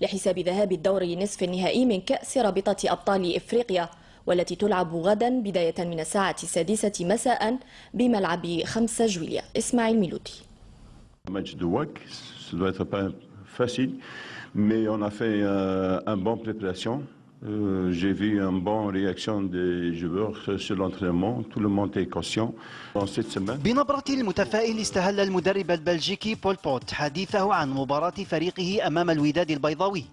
لحساب ذهاب الدور نصف النهائي من كأس رابطة أبطال إفريقيا والتي تلعب غدا بداية من الساعة السادسة مساء بملعب خمسة جويليا إسماعيل ميلودي mais on a fait euh, un bon préparation. Euh, j'ai vu une bonne réaction des joueurs sur l'entraînement. Tout le monde est conscient. Dans cette semaine. بنبرة المتفائل استهل المدرب البلجيكي بول بوت حديثه عن مباراة فريقه أمام الوداد البيضاوي.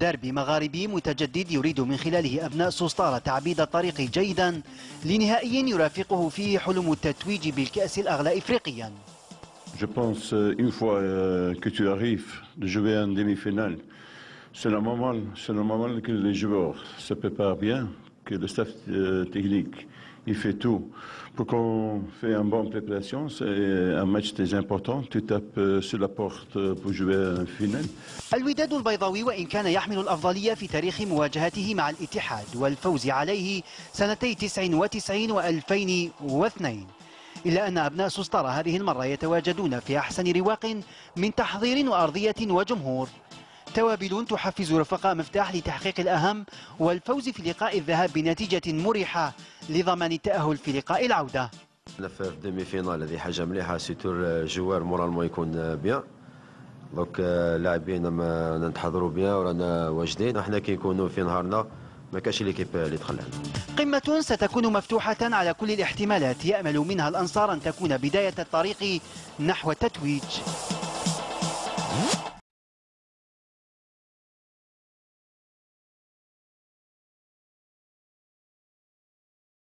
دربي مغاربي متجدد يريد من خلاله أبناء سوستارة تعبيد الطريق جيدا لنهائي يرافقه فيه حلم التتويج بالكأس الأغلى إفريقيا. Je pense euh, une fois euh, que tu arrives de jouer en demi-finale. C'est le moment, c'est le moment que les joueurs se préparent bien, que le staff euh, technique, il fait tout pour qu'on fait une bonne préparation. C'est un match très important. Tu tapes sur la porte pour jouer un final. الوداد البيضاوي وإن كان يحمل الأفضلية في تاريخ مواجهته مع الاتحاد والفوز عليه سنتي 99 و 2002 إلا أن أبناء سسطرة هذه المرة يتواجدون في أحسن رواق من تحضير وأرضية وجمهور توابلون تحفز رفقاء مفتاح لتحقيق الأهم والفوز في لقاء الذهاب بنتيجة مريحة لضمان التأهل في لقاء العودة في ديمي فينال الذي حجم لها سيتور جوار مورال ما يكون بيان دوك لاعبين ما نتحضروا بيان ورانا واجدين احنا كي نكونوا في نهارنا ما كاش ليكيب اللي تخلعنا قمة ستكون مفتوحة على كل الاحتمالات يأمل منها الأنصار أن تكون بداية الطريق نحو التتويج